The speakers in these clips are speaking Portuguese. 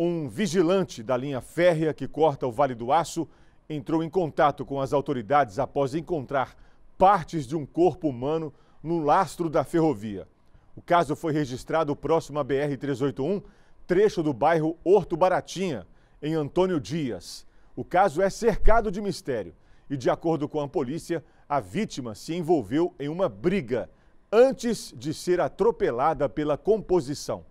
Um vigilante da linha férrea que corta o Vale do Aço entrou em contato com as autoridades após encontrar partes de um corpo humano no lastro da ferrovia. O caso foi registrado próximo à BR-381, trecho do bairro Horto Baratinha, em Antônio Dias. O caso é cercado de mistério e, de acordo com a polícia, a vítima se envolveu em uma briga antes de ser atropelada pela composição.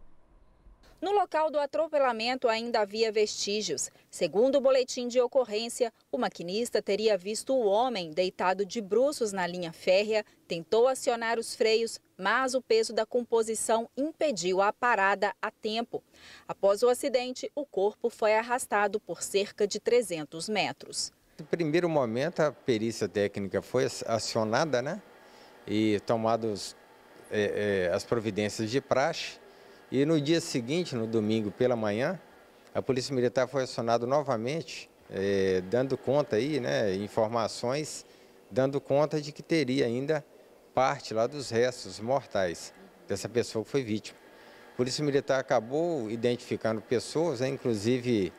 No local do atropelamento ainda havia vestígios. Segundo o boletim de ocorrência, o maquinista teria visto o homem deitado de bruços na linha férrea, tentou acionar os freios, mas o peso da composição impediu a parada a tempo. Após o acidente, o corpo foi arrastado por cerca de 300 metros. No primeiro momento, a perícia técnica foi acionada, né? E tomadas é, eh, é, eh, as providências de praxe e no dia seguinte, no domingo pela manhã, a Polícia Militar foi acionada novamente, é, dando conta aí, né, informações, dando conta de que teria ainda parte lá dos restos mortais dessa pessoa que foi vítima. A Polícia Militar acabou identificando pessoas, né, inclusive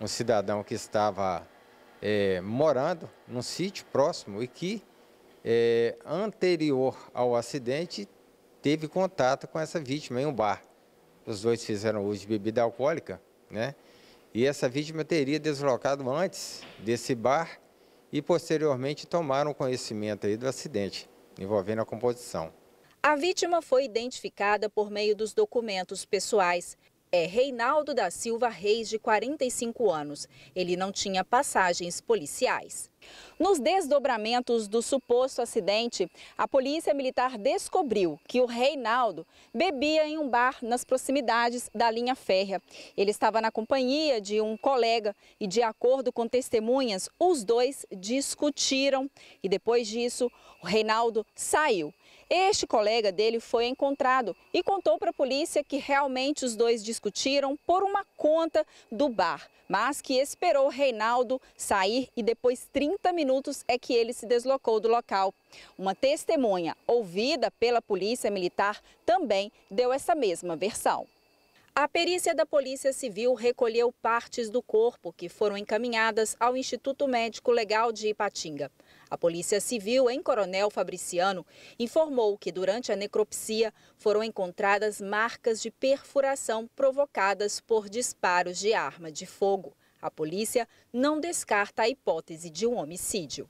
um cidadão que estava é, morando num sítio próximo e que, é, anterior ao acidente, teve contato com essa vítima em um bar os dois fizeram uso de bebida alcoólica, né? E essa vítima teria deslocado antes desse bar e posteriormente tomaram conhecimento aí do acidente envolvendo a composição. A vítima foi identificada por meio dos documentos pessoais é Reinaldo da Silva Reis, de 45 anos. Ele não tinha passagens policiais. Nos desdobramentos do suposto acidente, a polícia militar descobriu que o Reinaldo bebia em um bar nas proximidades da linha férrea. Ele estava na companhia de um colega e, de acordo com testemunhas, os dois discutiram e depois disso o Reinaldo saiu. Este colega dele foi encontrado e contou para a polícia que realmente os dois discutiram por uma conta do bar, mas que esperou Reinaldo sair e depois 30 minutos é que ele se deslocou do local. Uma testemunha ouvida pela polícia militar também deu essa mesma versão. A perícia da Polícia Civil recolheu partes do corpo que foram encaminhadas ao Instituto Médico Legal de Ipatinga. A Polícia Civil, em Coronel Fabriciano, informou que durante a necropsia foram encontradas marcas de perfuração provocadas por disparos de arma de fogo. A polícia não descarta a hipótese de um homicídio.